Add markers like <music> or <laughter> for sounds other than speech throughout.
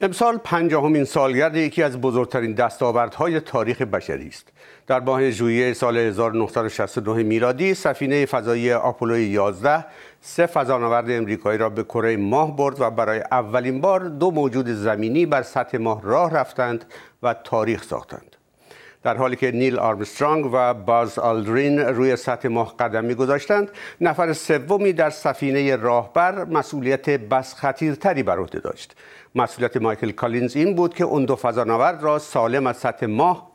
امسال پنجاهمین سالگرد یکی از بزرگترین دستاوردهای تاریخ بشری است. در ماه ژوئیه سال 1962 میلادی سفینه فضایی آپولو 11 سه فضانورد امریکایی را به کره ماه برد و برای اولین بار دو موجود زمینی بر سطح ماه راه رفتند و تاریخ ساختند. در حالی که نیل آرمسترانگ و باز آلدرین روی سطح ماه قدم گذاشتند نفر سومی در سفینه راهبر مسئولیت بس خطیرتری بر عهده داشت مسئولیت مایکل کالینز این بود که اون دو فضانورد را سالم از سطح ماه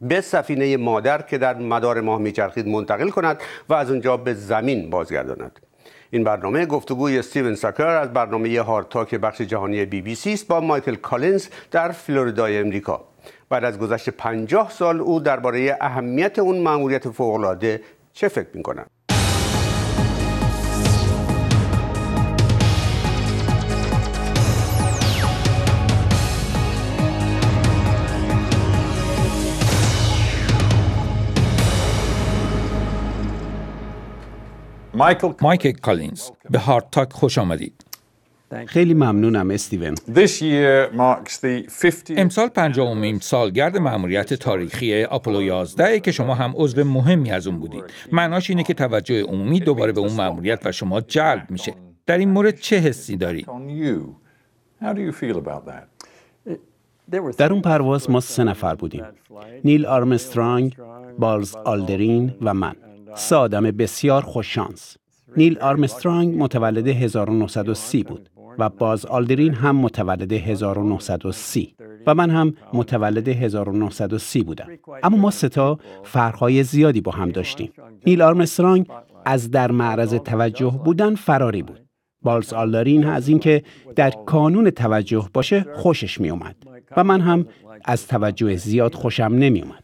به سفینه مادر که در مدار ماه میچرخید منتقل کند و از اونجا به زمین بازگرداند این برنامه گفتگوی استیون ساکر از برنامه هارتاک بخش جهانی بی بی سی است با مایکل کالینز در فلوریدای امریکا بعد از گذشت 50 سال او درباره اهمیت اون ماموریت فوق‌العاده چه فکر می‌کند؟ مایکل کالینز به هارتاک خوش آمدید خیلی ممنونم استیون امسال پنجاهمین سالگرد مأموریت تاریخی آپولو 11 که شما هم عضو مهمی از اون بودید معناش اینه که توجه عمومی دوباره به اون مأموریت و شما جلب میشه در این مورد چه حسی داری؟ در اون پرواز ما سه نفر بودیم نیل آرمسترانگ بالز آلدرین و من سه آدم بسیار خوششانس نیل آرمسترانگ متولد 1930 بود و باز آلدرین هم متولد 1930 و من هم متولد 1930 بودم اما ما ستا فرقهای زیادی با هم داشتیم نیل آرمسترانگ از در معرض توجه بودن فراری بود بالز آلدرین از اینکه در کانون توجه باشه خوشش می اومد و من هم از توجه زیاد خوشم نمی اومد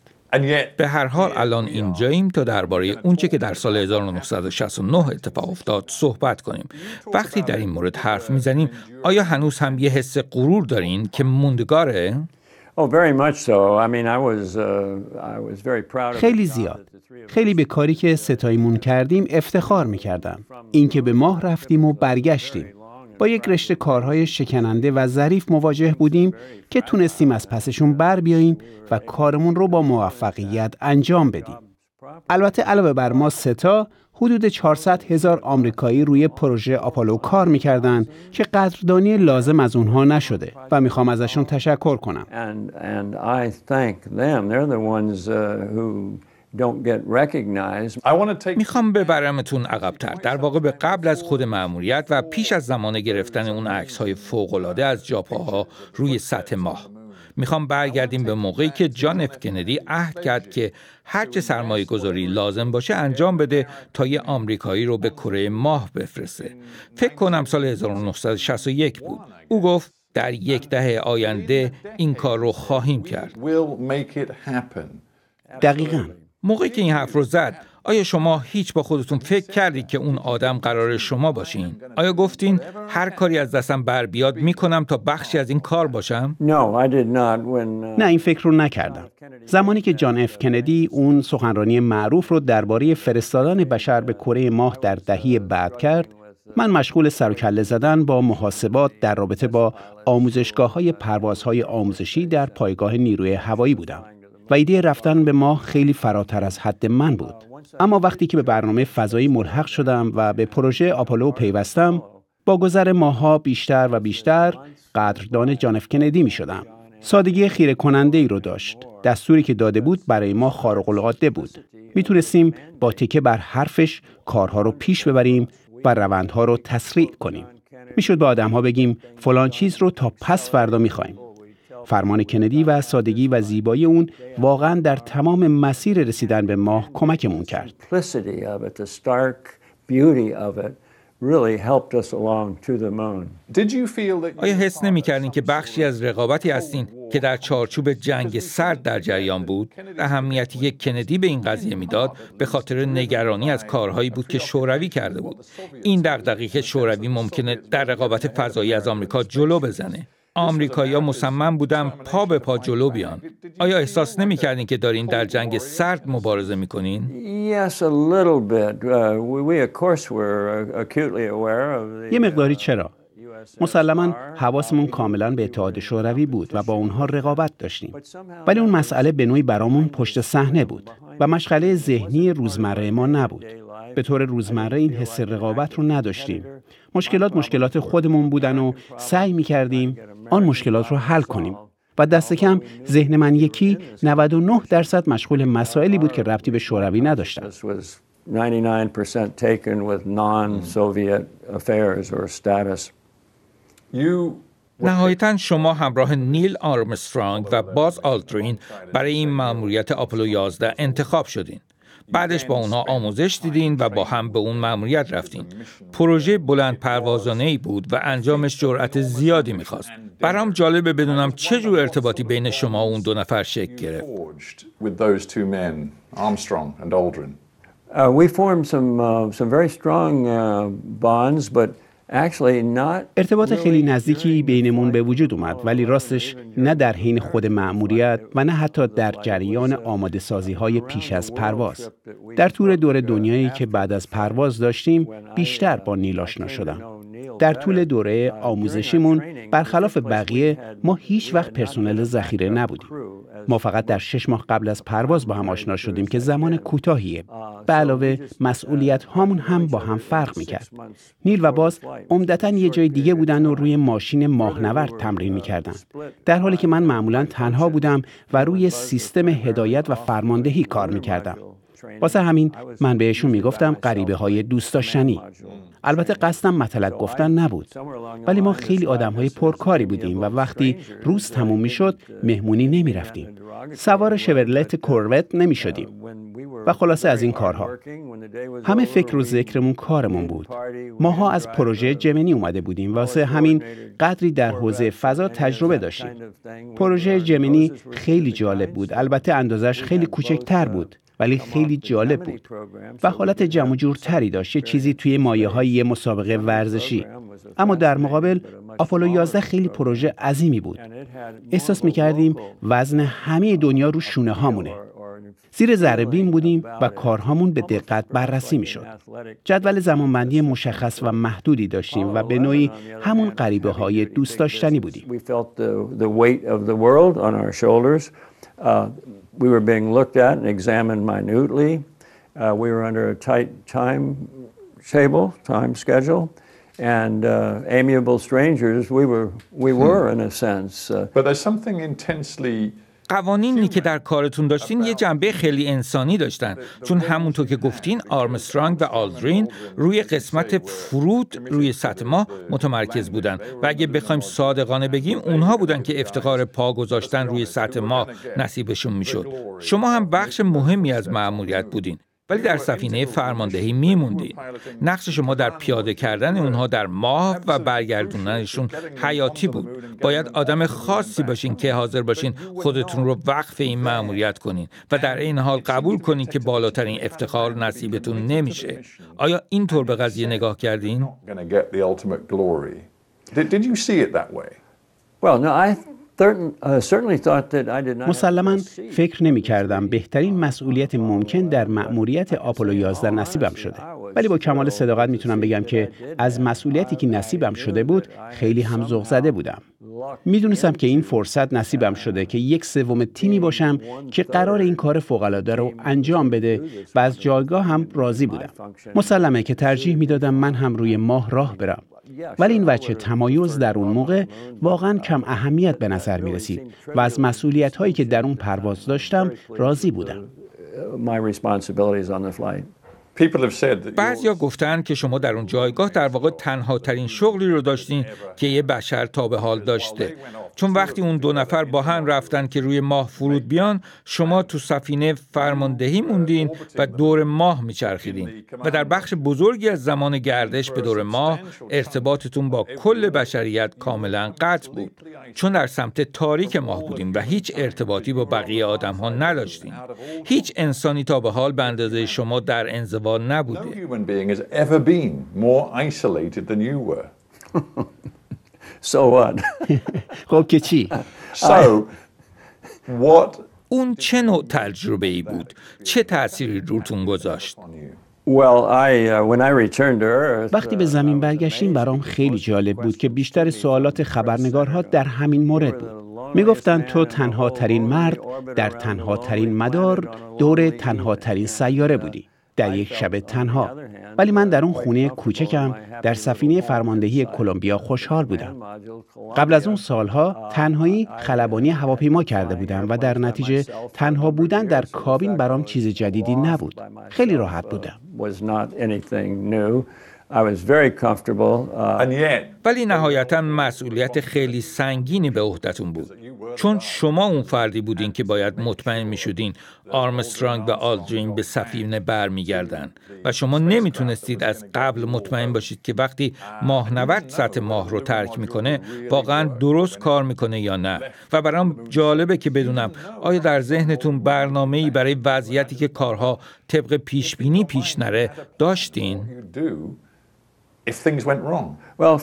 به هر حال الان اینجاییم تا درباره اونچه که در سال 1969 اتفاق افتاد صحبت کنیم وقتی در این مورد حرف میزنیم آیا هنوز هم یه حس غرور دارین که موندگاره؟ oh, uh, خیلی زیاد خیلی به کاری که ستایمون کردیم افتخار میکردم اینکه به ماه رفتیم و برگشتیم با یک رشته کارهای شکننده و ظریف مواجه بودیم که تونستیم از پسشون بر بیاییم و کارمون رو با موفقیت انجام بدیم. البته علاوه بر ما ستا حدود 400 هزار آمریکایی روی پروژه آپالو کار میکردن که قدردانی لازم از اونها نشده و میخوام ازشون تشکر کنم. میخوام ببرمتون عقبتر در واقع به قبل از خود مأموریت و پیش از زمان گرفتن اون عکس های فوقلاده از جاپاها روی سطح ماه میخوام برگردیم به موقعی که جان اف کندی عهد کرد که هرچه سرمایه گذاری لازم باشه انجام بده تا یه آمریکایی رو به کره ماه بفرسته فکر کنم سال 1961 بود او گفت در یک دهه آینده این کار رو خواهیم کرد دقیقا موقعی که این حرف رو زد خب، خب. آیا شما هیچ با خودتون فکر کردید که اون آدم قرار شما باشین؟ آیا گفتین هر کاری از دستم بر بیاد میکنم تا بخشی از این کار باشم؟ uh, نه این فکر رو نکردم. زمانی که جان اف کندی اون سخنرانی معروف رو درباره فرستادن بشر به کره ماه در دهی بعد کرد، من مشغول سر زدن با محاسبات در رابطه با آموزشگاه های پروازهای آموزشی در پایگاه نیروی هوایی بودم. و ایده رفتن به ماه خیلی فراتر از حد من بود. اما وقتی که به برنامه فضایی ملحق شدم و به پروژه آپولو پیوستم، با گذر ماها بیشتر و بیشتر قدردان جانف کندی می شدم. سادگی خیره کننده ای رو داشت. دستوری که داده بود برای ما خارق العاده بود. میتونستیم با تکه بر حرفش کارها رو پیش ببریم و روندها رو تسریع کنیم. میشد به ها بگیم فلان چیز رو تا پس فردا میخوایم. فرمان کندی و سادگی و زیبایی اون واقعا در تمام مسیر رسیدن به ماه کمکمون کرد. آیا حس نمی کردین که بخشی از رقابتی هستین که در چارچوب جنگ سرد در جریان بود اهمیتی یک کندی به این قضیه میداد به خاطر نگرانی از کارهایی بود که شوروی کرده بود این در دقیقه شوروی ممکنه در رقابت فضایی از آمریکا جلو بزنه آمریکایی‌ها مصمم بودن پا به پا جلو بیان آیا احساس نمیکردین که دارین در جنگ سرد مبارزه کنین؟ uh, uh, یه مقداری uh, چرا مسلما حواسمون کاملا به اتحاد شوروی بود و با اونها رقابت داشتیم ولی اون مسئله به نوعی برامون پشت صحنه بود و مشغله ذهنی روزمره ما نبود. به طور روزمره این حس رقابت رو نداشتیم. مشکلات مشکلات خودمون بودن و سعی می کردیم آن مشکلات رو حل کنیم. و دست کم ذهن من یکی 99 درصد مشغول مسائلی بود که ربطی به شوروی نداشتن. taken with non-Soviet You نهایتا شما همراه نیل آرمسترانگ و باز آلترین برای این مأموریت آپولو 11 انتخاب شدین. بعدش با اونها آموزش دیدین و با هم به اون مأموریت رفتین. پروژه بلند پروازانه ای بود و انجامش جرأت زیادی میخواست. برام جالبه بدونم چه جور ارتباطی بین شما و اون دو نفر شکل گرفت. Uh, we formed some uh, some very strong uh, bonds, but ارتباط خیلی نزدیکی بینمون به وجود اومد ولی راستش نه در حین خود مأموریت و نه حتی در جریان آماده سازی های پیش از پرواز در طول دور دنیایی که بعد از پرواز داشتیم بیشتر با نیل آشنا شدم در طول دوره آموزشیمون برخلاف بقیه ما هیچ وقت پرسنل ذخیره نبودیم ما فقط در شش ماه قبل از پرواز با هم آشنا شدیم که زمان کوتاهیه به علاوه مسئولیت هامون هم با هم فرق میکرد نیل و باز عمدتا یه جای دیگه بودن و روی ماشین ماهنورد تمرین میکردن در حالی که من معمولا تنها بودم و روی سیستم هدایت و فرماندهی کار میکردم واسه همین من بهشون میگفتم قریبه های دوست داشتنی البته قصدم مطلق گفتن نبود ولی ما خیلی آدم های پرکاری بودیم و وقتی روز تموم می شد مهمونی نمی رفتیم سوار شورلت کوروت نمی شدیم و خلاصه از این کارها همه فکر و ذکرمون کارمون بود ماها از پروژه جمنی اومده بودیم واسه همین قدری در حوزه فضا تجربه داشتیم پروژه جمنی خیلی جالب بود البته اندازش خیلی کوچکتر بود ولی خیلی جالب بود و حالت جمع جورتری داشت چیزی توی مایه های یه مسابقه ورزشی اما در مقابل آپولو 11 خیلی پروژه عظیمی بود احساس میکردیم وزن همه دنیا رو شونه هامونه زیر ذره بودیم و کارهامون به دقت بررسی می جدول زمانبندی مشخص و محدودی داشتیم و به نوعی همون قریبه های دوست داشتنی بودیم. we were being looked at and examined minutely. Uh, we were under a tight time table, time schedule, and uh, amiable strangers we were, we hmm. were in a sense. Uh, but there's something intensely قوانینی که در کارتون داشتین یه جنبه خیلی انسانی داشتن چون همونطور که گفتین آرمسترانگ و آلدرین روی قسمت فرود روی سطح ما متمرکز بودن و اگه بخوایم صادقانه بگیم اونها بودن که افتخار پا گذاشتن روی سطح ما نصیبشون میشد شما هم بخش مهمی از معمولیت بودین ولی در سفینه فرماندهی میموندید نقش شما در پیاده کردن اونها در ماه و برگردوننشون حیاتی بود باید آدم خاصی باشین که حاضر باشین خودتون رو وقف این مأموریت کنین و در این حال قبول کنین که بالاترین افتخار نصیبتون نمیشه آیا اینطور به قضیه نگاه کردین؟ Uh, مسلما فکر نمی کردم بهترین مسئولیت ممکن در مأموریت آپولو 11 نصیبم شده ولی با کمال صداقت میتونم بگم که از مسئولیتی که نصیبم شده بود خیلی هم زده بودم میدونستم که این فرصت نصیبم شده که یک سوم تیمی باشم که قرار این کار فوق العاده رو انجام بده و از جایگاه هم راضی بودم مسلمه که ترجیح میدادم من هم روی ماه راه برم ولی این وچه تمایز در اون موقع واقعا کم اهمیت به نظر می رسید و از مسئولیت هایی که در اون پرواز داشتم راضی بودم. ها گفتن که شما در اون جایگاه در واقع تنها ترین شغلی رو داشتین که یه بشر تا به حال داشته چون وقتی اون دو نفر با هم رفتن که روی ماه فرود بیان شما تو سفینه فرماندهی موندین و دور ماه میچرخیدین و در بخش بزرگی از زمان گردش به دور ماه ارتباطتون با کل بشریت کاملا قطع بود چون در سمت تاریک ماه بودیم و هیچ ارتباطی با بقیه آدم ها نداشتیم هیچ انسانی تا به حال به اندازه شما در انزوا نبوده <laughs> So what? <laughs> خب که چی؟ اون چه نوع تجربه ای بود؟ چه تأثیری روتون گذاشت؟ uh, وقتی به uh, زمین برگشتیم برام خیلی جالب بود که بیشتر سوالات خبرنگارها در همین مورد بود. می گفتن تو تنها ترین مرد در تنها ترین مدار دور تنها ترین سیاره بودی. در یک شب تنها ولی من در اون خونه کوچکم در سفینه فرماندهی کلمبیا خوشحال بودم قبل از اون سالها تنهایی خلبانی هواپیما کرده بودم و در نتیجه تنها بودن در کابین برام چیز جدیدی نبود خیلی راحت بودم ولی نهایتا مسئولیت خیلی سنگینی به عهدتون بود چون شما اون فردی بودین که باید مطمئن می شدین آرمسترانگ و آلدرین به سفینه برمیگردن و شما نمیتونستید از قبل مطمئن باشید که وقتی ماهنورد سطح ماه رو ترک میکنه واقعا درست کار میکنه یا نه و برام جالبه که بدونم آیا در ذهنتون برنامه ای برای وضعیتی که کارها طبق پیش بینی پیش نره داشتین Uh,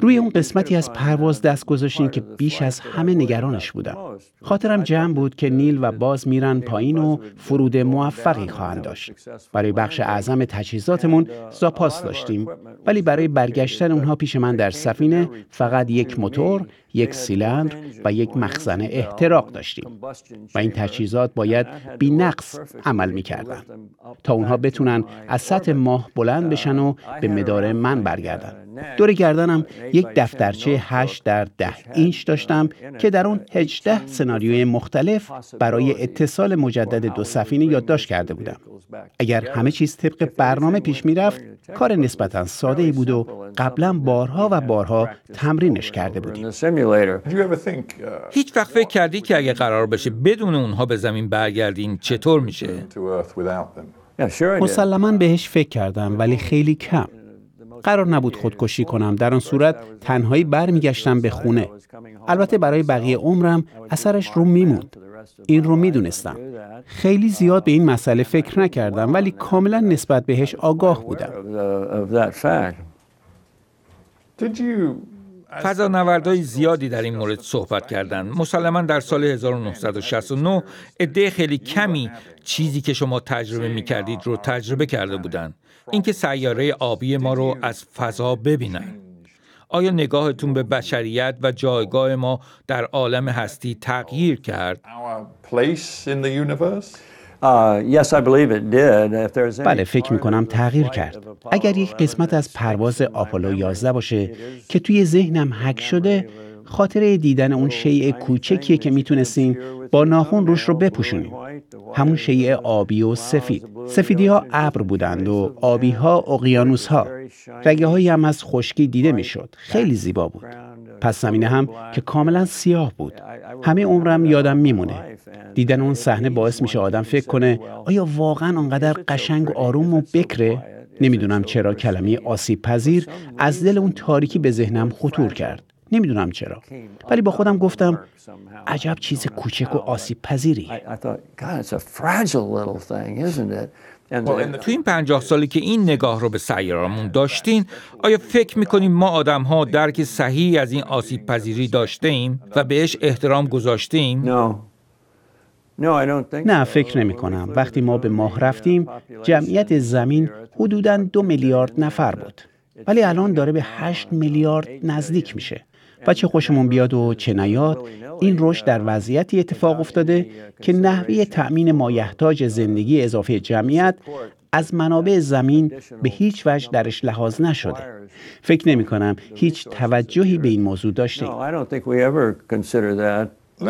روی اون قسمتی از پرواز دست گذاشتیم که بیش از همه نگرانش بودم خاطرم جمع بود که نیل و باز میرن پایین و فرود موفقی خواهند داشت برای بخش اعظم تجهیزاتمون زاپاس داشتیم ولی برای برگشتن اونها پیش من در سفینه فقط یک موتور یک سیلندر و یک مخزن احتراق داشتیم و این تجهیزات باید بی نقص عمل کردن. تا اونها بتونن از سطح ماه بلند بشن و به اداره من برگردم. دور گردنم یک دفترچه 8 در 10 اینچ داشتم که در اون 18 سناریوی مختلف برای اتصال مجدد دو سفینه یادداشت کرده بودم اگر همه چیز طبق برنامه پیش میرفت کار نسبتا ساده ای بود و قبلا بارها و بارها تمرینش کرده بودیم هیچ فکر کردی که اگه قرار بشه بدون اونها به زمین برگردین چطور میشه مسلما بهش فکر کردم ولی خیلی کم قرار نبود خودکشی کنم در آن صورت تنهایی برمیگشتم به خونه البته برای بقیه عمرم اثرش رو میموند این رو میدونستم خیلی زیاد به این مسئله فکر نکردم ولی کاملا نسبت بهش آگاه بودم فضانوردهای زیادی در این مورد صحبت کردند مسلما در سال 1969 عده خیلی کمی چیزی که شما تجربه می کردید رو تجربه کرده بودند اینکه سیاره آبی ما رو از فضا ببینند آیا نگاهتون به بشریت و جایگاه ما در عالم هستی تغییر کرد؟ Uh, بله فکر می کنم تغییر کرد اگر یک قسمت از پرواز آپولو 11 باشه که توی ذهنم حک شده خاطره دیدن اون شیء کوچکیه که میتونستیم با ناخون روش رو بپوشونیم همون شیء آبی و سفید سفیدی ها ابر بودند و آبی ها اقیانوس ها رگه هایی هم از خشکی دیده میشد خیلی زیبا بود پس زمینه هم که کاملا سیاه بود همه عمرم یادم میمونه دیدن اون صحنه باعث میشه آدم فکر کنه آیا واقعا آنقدر قشنگ و آروم و بکره؟ نمیدونم چرا کلمه آسیب پذیر از دل اون تاریکی به ذهنم خطور کرد. نمیدونم چرا. ولی با خودم گفتم عجب چیز کوچک و آسیب پذیری. تو این پنجاه سالی که این نگاه رو به سیارمون داشتین آیا فکر میکنیم ما آدم ها درک صحیح از این آسیب پذیری داشته ایم و بهش احترام گذاشته ایم؟ نه فکر نمی کنم. وقتی ما به ماه رفتیم جمعیت زمین حدوداً دو میلیارد نفر بود. ولی الان داره به 8 میلیارد نزدیک میشه. و چه خوشمون بیاد و چه نیاد این رشد در وضعیتی اتفاق افتاده که نحوه تأمین مایحتاج زندگی اضافه جمعیت از منابع زمین به هیچ وجه درش لحاظ نشده فکر نمی کنم هیچ توجهی به این موضوع داشته Uh,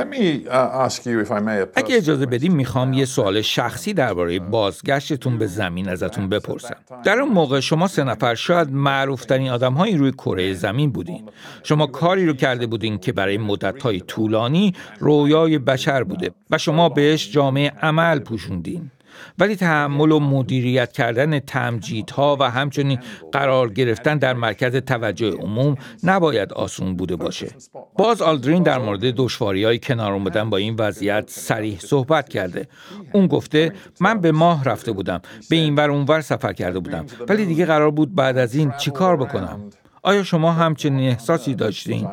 اگه اجازه بدیم میخوام یه سوال شخصی درباره uh, بازگشتتون به زمین ازتون بپرسم. در اون uh, موقع شما سه نفر شاید معروفترین آدم هایی روی کره زمین بودین. شما کاری رو کرده بودین که برای مدت طولانی رویای بشر بوده و شما بهش جامعه عمل پوشوندین. ولی تحمل و مدیریت کردن تمجیدها و همچنین قرار گرفتن در مرکز توجه عموم نباید آسون بوده باشه باز آلدرین در مورد دشواری های کنار اومدن با این وضعیت سریح صحبت کرده اون گفته من به ماه رفته بودم به این اون ور سفر کرده بودم ولی دیگه قرار بود بعد از این چیکار بکنم آیا شما همچنین احساسی داشتین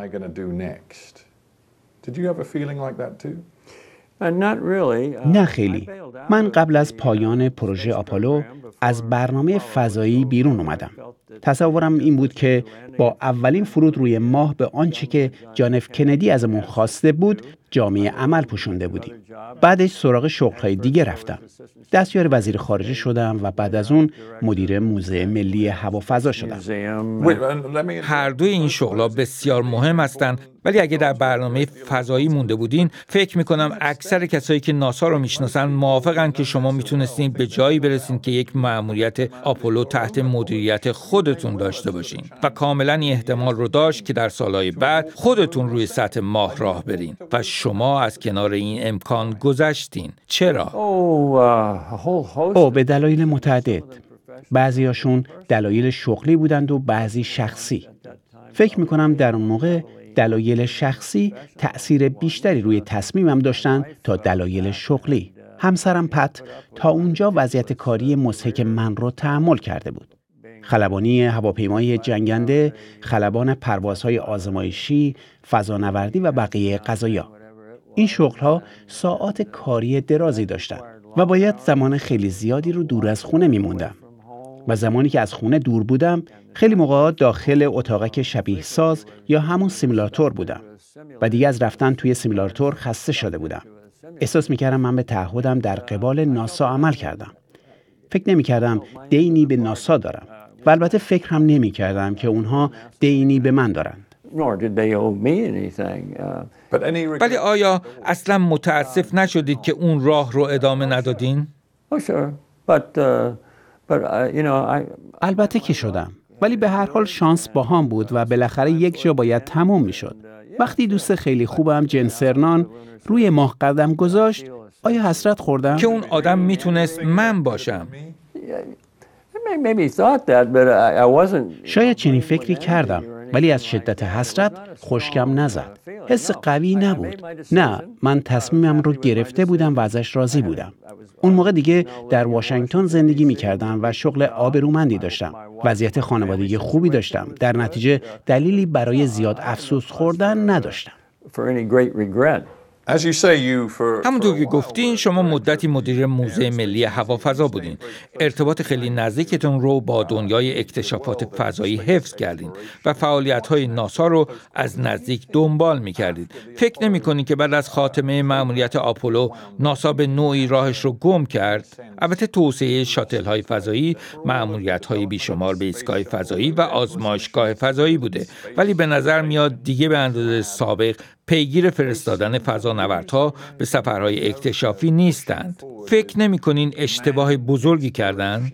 Uh, uh, نه خیلی. من قبل از uh, پایان پروژه آپولو از برنامه فضایی بیرون اومدم تصورم این بود که با اولین فرود روی ماه به آنچه که جانف کندی ازمون خواسته بود جامعه عمل پوشونده بودیم بعدش سراغ شغلهای دیگه رفتم دستیار وزیر خارجه شدم و بعد از اون مدیر موزه ملی هوافضا شدم هر دوی این شغلا بسیار مهم هستند ولی اگه در برنامه فضایی مونده بودین فکر میکنم اکثر کسایی که ناسا رو میشناسن موافقن که شما میتونستین به جایی برسین که یک مأموریت آپولو تحت مدیریت خود خودتون داشته باشین و کاملا این احتمال رو داشت که در سالهای بعد خودتون روی سطح ماه راه برین و شما از کنار این امکان گذشتین چرا؟ او به دلایل متعدد بعضیاشون دلایل شغلی بودند و بعضی شخصی فکر میکنم در اون موقع دلایل شخصی تأثیر بیشتری روی تصمیمم داشتن تا دلایل شغلی همسرم پت تا اونجا وضعیت کاری مسحک من رو تحمل کرده بود خلبانی هواپیمای جنگنده، خلبان پروازهای آزمایشی، فضانوردی و بقیه غذایا. این شغلها ساعت کاری درازی داشتند و باید زمان خیلی زیادی رو دور از خونه میموندم. و زمانی که از خونه دور بودم خیلی موقع داخل اتاقک شبیه ساز یا همون سیمولاتور بودم و دیگه از رفتن توی سیمولاتور خسته شده بودم احساس میکردم من به تعهدم در قبال ناسا عمل کردم فکر نمیکردم دینی به ناسا دارم و البته فکر هم نمی کردم که اونها دینی به من دارند. Uh, ولی آیا اصلا متاسف نشدید که اون راه رو ادامه ندادین؟ oh, uh, uh, البته که شدم ولی به هر حال شانس با هم بود و بالاخره یک جا باید تموم می شد. وقتی دوست خیلی خوبم جنسرنان روی ماه قدم گذاشت آیا حسرت خوردم؟ که اون آدم میتونست من باشم شاید چنین فکری کردم ولی از شدت حسرت خوشکم نزد حس قوی نبود نه من تصمیمم رو گرفته بودم و ازش راضی بودم اون موقع دیگه در واشنگتن زندگی می کردم و شغل آبرومندی داشتم وضعیت خانوادگی خوبی داشتم در نتیجه دلیلی برای زیاد افسوس خوردن نداشتم همونطور که گفتین شما مدتی مدیر موزه ملی هوافضا بودین ارتباط خیلی نزدیکتون رو با دنیای اکتشافات فضایی حفظ کردین و فعالیت های ناسا رو از نزدیک دنبال می فکر نمی که بعد از خاتمه مأموریت آپولو ناسا به نوعی راهش رو گم کرد البته توسعه شاتل های فضایی معمولیت های بیشمار به ایستگاه فضایی و آزمایشگاه فضایی بوده ولی به نظر میاد دیگه به اندازه سابق پیگیر فرستادن فضانوردها به سفرهای اکتشافی نیستند فکر نمیکنین اشتباه بزرگی کردن؟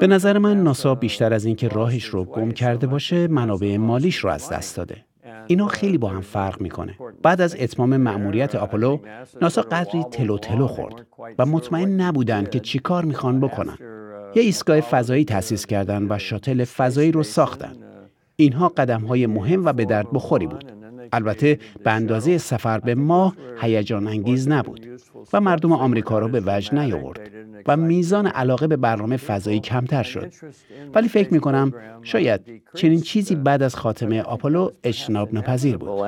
به نظر من ناسا uh, بیشتر از اینکه راهش رو گم کرده باشه منابع مالیش رو از دست داده اینا خیلی با هم فرق میکنه بعد از اتمام مأموریت آپولو ناسا قدری تلو تلو خورد و مطمئن نبودند که چیکار میخوان بکنن یه ایستگاه فضایی تأسیس کردن و شاتل فضایی رو ساختن اینها قدم های مهم و به درد بخوری بود. البته به اندازه سفر به ماه هیجان انگیز نبود و مردم آمریکا را به وجد نیاورد و میزان علاقه به برنامه فضایی کمتر شد ولی فکر می کنم شاید چنین چیزی بعد از خاتمه آپولو اجتناب نپذیر بود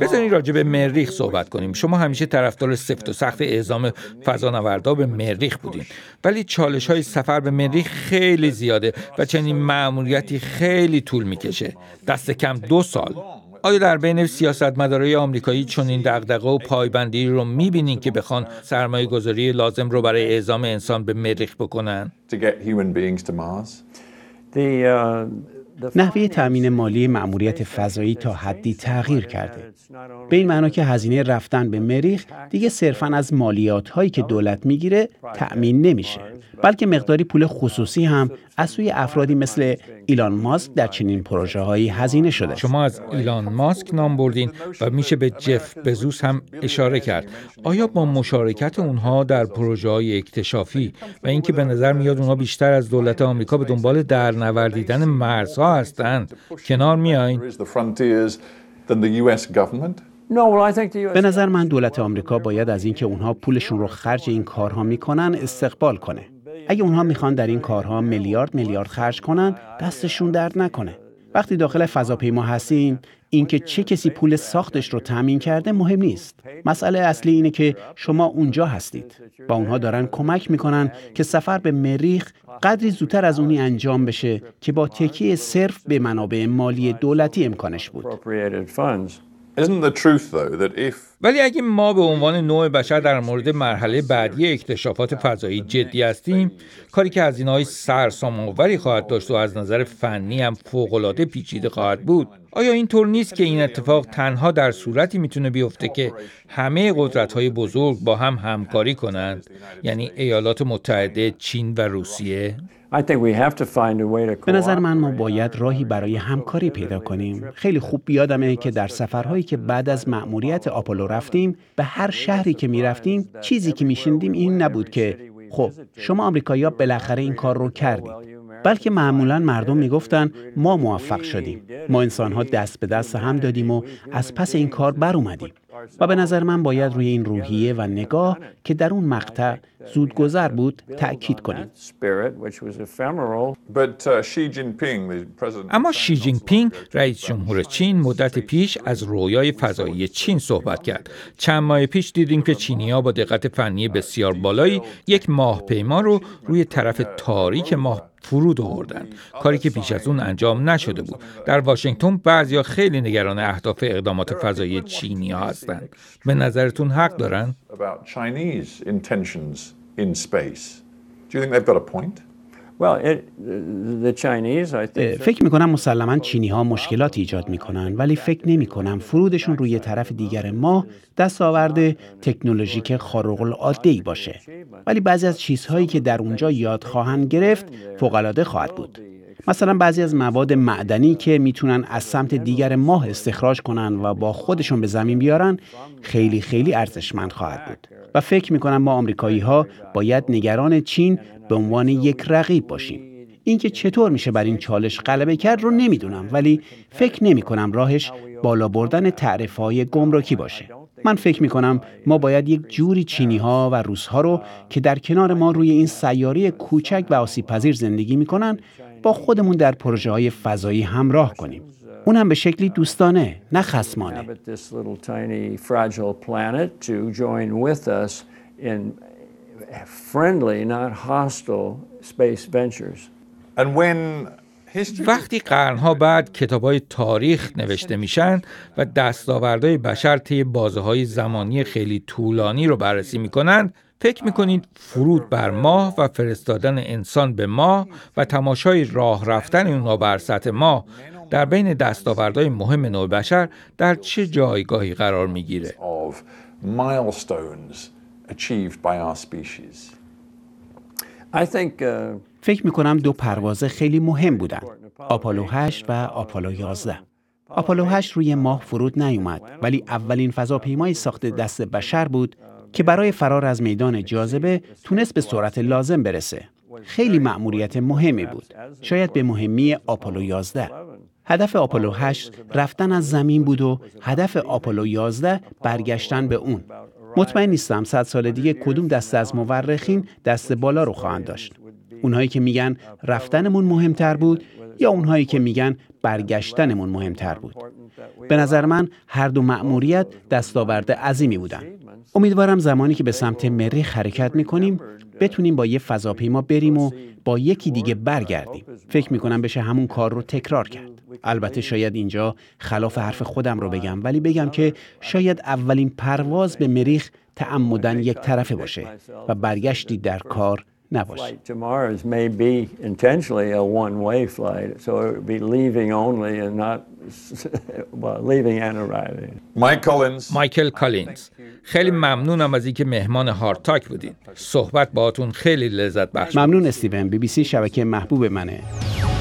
بزنید راجع به مریخ صحبت کنیم شما همیشه طرفدار سفت و سخت اعزام فضانوردها به مریخ بودیم ولی چالش های سفر به مریخ خیلی زیاده و چنین مأموریتی خیلی طول میکشه دست کم دو سال آیا در بین سیاستمدارای آمریکایی چنین دغدغه و پایبندی رو میبینین که بخوان سرمایه گذاری لازم رو برای اعزام انسان به مریخ بکنن؟ نحوه تامین مالی مأموریت فضایی تا حدی تغییر کرده. به این معنا که هزینه رفتن به مریخ دیگه صرفا از مالیات هایی که دولت میگیره تامین نمیشه، بلکه مقداری پول خصوصی هم از سوی افرادی مثل ایلان ماسک در چنین پروژه هایی هزینه شده. شما از ایلان ماسک نام بردین و میشه به جف بزوس هم اشاره کرد. آیا با مشارکت اونها در پروژه های اکتشافی و اینکه به نظر میاد اونها بیشتر از دولت آمریکا به دنبال درنوردیدن مرزها آمریکا هستند کنار میایین به نظر من دولت آمریکا باید از اینکه اونها پولشون رو خرج این کارها میکنن استقبال کنه اگه اونها میخوان در این کارها میلیارد میلیارد خرج کنن دستشون درد نکنه وقتی داخل فضاپیما هستیم اینکه چه کسی پول ساختش رو تامین کرده مهم نیست مسئله اصلی اینه که شما اونجا هستید با اونها دارن کمک میکنن که سفر به مریخ قدری زودتر از اونی انجام بشه که با تکیه صرف به منابع مالی دولتی امکانش بود ولی اگه ما به عنوان نوع بشر در مورد مرحله بعدی اکتشافات فضایی جدی هستیم کاری که از اینهای سرسام آوری خواهد داشت و از نظر فنی هم فوقالعاده پیچیده خواهد بود آیا اینطور نیست که این اتفاق تنها در صورتی میتونه بیفته که همه قدرت های بزرگ با هم همکاری کنند یعنی ایالات متحده چین و روسیه به نظر من ما باید راهی برای همکاری پیدا کنیم خیلی خوب بیادمه که در سفرهایی که بعد از مأموریت آپولو رفتیم به هر شهری که می رفتیم چیزی که می این نبود که خب شما آمریکایی‌ها بالاخره این کار رو کردید بلکه معمولا مردم میگفتند ما موفق شدیم ما انسانها دست به دست هم دادیم و از پس این کار بر اومدیم و به نظر من باید روی این روحیه و نگاه که در اون مقطع زودگذر بود تأکید کنیم uh, اما شی جین پینگ رئیس جمهور چین مدت پیش از رویای فضایی چین صحبت کرد چند ماه پیش دیدیم که چینیا با دقت فنی بسیار بالایی یک ماه پیما رو روی طرف تاریک ماه فرود آوردند کاری که پیش از اون انجام نشده بود در واشنگتن بعضیا خیلی نگران اهداف اقدامات فضایی چینی ها هستند به نظرتون حق دارن فکر می کنم مسلما چینی ها مشکلات ایجاد میکنن ولی فکر نمیکنم فرودشون روی طرف دیگر ما دستاورد تکنولوژیک خارق العاده ای باشه ولی بعضی از چیزهایی که در اونجا یاد خواهند گرفت فوق خواهد بود مثلا بعضی از مواد معدنی که میتونن از سمت دیگر ماه استخراج کنن و با خودشون به زمین بیارن خیلی خیلی ارزشمند خواهد بود و فکر میکنم ما آمریکایی ها باید نگران چین به عنوان یک رقیب باشیم اینکه چطور میشه بر این چالش غلبه کرد رو نمیدونم ولی فکر نمی کنم راهش بالا بردن تعرفه های گمرکی باشه من فکر می کنم ما باید یک جوری چینی ها و روس ها رو که در کنار ما روی این سیاره کوچک و آسیب زندگی میکنن با خودمون در پروژه های فضایی همراه کنیم اون هم به شکلی دوستانه نه خسمانه وقتی قرنها بعد کتاب های تاریخ نوشته میشن و دستاوردهای بشر طی بازه های زمانی خیلی طولانی رو بررسی میکنند فکر میکنید فرود بر ماه و فرستادن انسان به ماه و تماشای راه رفتن اونها بر سطح ماه در بین دستاوردهای مهم نوع بشر در چه جایگاهی قرار میگیره؟ achieved by our species. I think, uh, فکر می کنم دو پرواز خیلی مهم بودن آپولو 8 و آپولو 11 آپولو 8 روی ماه فرود نیومد ولی اولین فضاپیمای ساخت دست بشر بود که برای فرار از میدان جاذبه تونست به سرعت لازم برسه خیلی مأموریت مهمی بود شاید به مهمی آپولو 11 هدف آپولو 8 رفتن از زمین بود و هدف آپولو 11 برگشتن به اون مطمئن نیستم صد سال دیگه کدوم دست از مورخین دست بالا رو خواهند داشت اونهایی که میگن رفتنمون مهمتر بود یا اونهایی که میگن برگشتنمون مهمتر بود به نظر من هر دو مأموریت دستاورد عظیمی بودن امیدوارم زمانی که به سمت مریخ حرکت میکنیم بتونیم با یه فضاپیما بریم و با یکی دیگه برگردیم فکر میکنم بشه همون کار رو تکرار کرد البته شاید اینجا خلاف حرف خودم رو بگم ولی بگم که شاید اولین پرواز به مریخ تعمدن یک طرفه باشه و برگشتی در کار نباشه مایکل کالینز <laughs> خیلی ممنونم از اینکه مهمان هارتاک بودید بودین صحبت باهاتون خیلی لذت بخش ممنون استیون بی بی سی شبکه محبوب منه